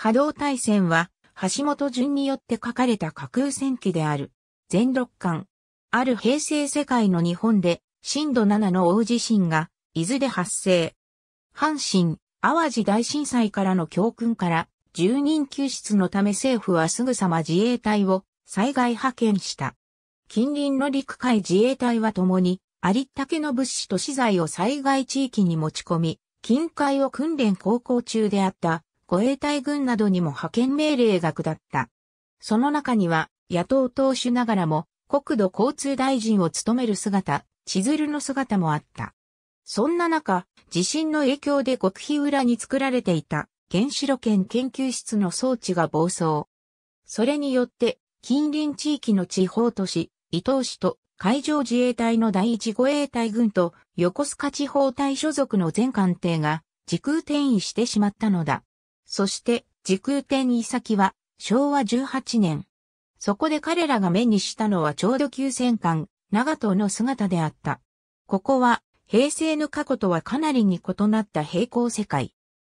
波動対戦は、橋本淳によって書かれた架空戦記である。全六巻。ある平成世界の日本で、震度7の大地震が、伊豆で発生。阪神、淡路大震災からの教訓から、住人救出のため政府はすぐさま自衛隊を災害派遣した。近隣の陸海自衛隊は共に、ありったけの物資と資材を災害地域に持ち込み、近海を訓練航行中であった護衛隊軍などにも派遣命令が下った。その中には、野党党首ながらも、国土交通大臣を務める姿、千鶴の姿もあった。そんな中、地震の影響で極秘裏に作られていた原子炉圏研究室の装置が暴走。それによって、近隣地域の地方都市、伊東市と海上自衛隊の第一護衛隊軍と横須賀地方隊所属の全艦艇が時空転移してしまったのだ。そして、時空天遺先は、昭和18年。そこで彼らが目にしたのはちょうど急戦艦、長藤の姿であった。ここは、平成の過去とはかなりに異なった平行世界。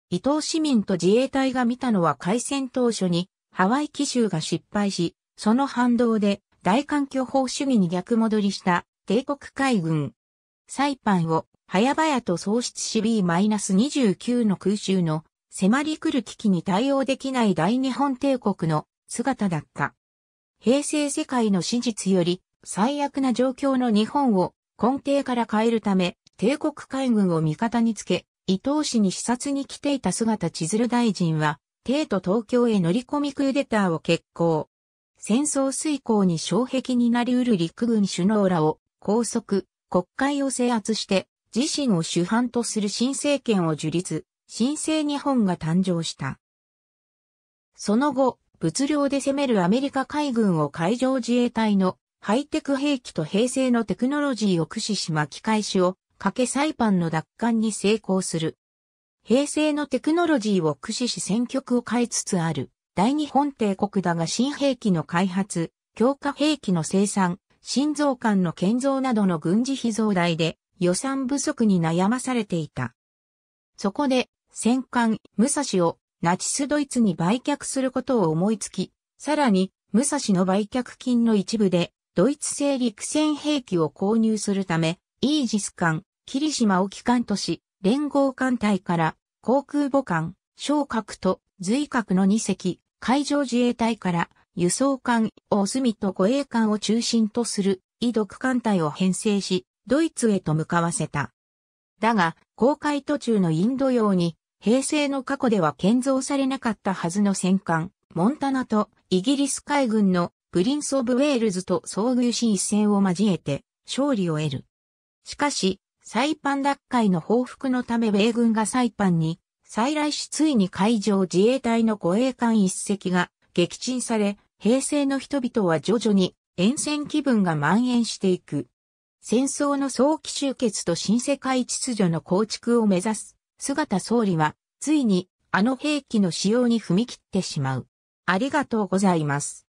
伊藤市民と自衛隊が見たのは開戦当初に、ハワイ奇襲が失敗し、その反動で、大環境法主義に逆戻りした、帝国海軍。サイパンを、早々と喪失し B-29 の空襲の迫り来る危機に対応できない大日本帝国の姿だった。平成世界の史実より最悪な状況の日本を根底から変えるため、帝国海軍を味方につけ、伊東氏に視察に来ていた姿千鶴大臣は、帝都東京へ乗り込みクーデターを決行。戦争遂行に障壁になり得る陸軍首脳らを拘束、国会を制圧して、自身を主犯とする新政権を樹立。新生日本が誕生した。その後、物量で攻めるアメリカ海軍を海上自衛隊のハイテク兵器と平成のテクノロジーを駆使し巻き返しをかけサイパンの奪還に成功する。平成のテクノロジーを駆使し戦局を変えつつある。大日本帝国だが新兵器の開発、強化兵器の生産、心臓管の建造などの軍事費増大で予算不足に悩まされていた。そこで戦艦、武蔵をナチスドイツに売却することを思いつき、さらに、武蔵の売却金の一部で、ドイツ製陸戦兵器を購入するため、イージス艦、霧島を機関とし、連合艦隊から航空母艦、昇格と随格の2隻、海上自衛隊から輸送艦、大隅と護衛艦を中心とする、遺毒艦隊を編成し、ドイツへと向かわせた。だが、公開途中のインド洋に平成の過去では建造されなかったはずの戦艦、モンタナとイギリス海軍のプリンス・オブ・ウェールズと遭遇し一戦を交えて勝利を得る。しかし、サイパン奪回の報復のため米軍がサイパンに再来しついに海上自衛隊の護衛艦一隻が撃沈され、平成の人々は徐々に沿線気分が蔓延していく。戦争の早期終結と新世界秩序の構築を目指す姿総理は、ついに、あの兵器の使用に踏み切ってしまう。ありがとうございます。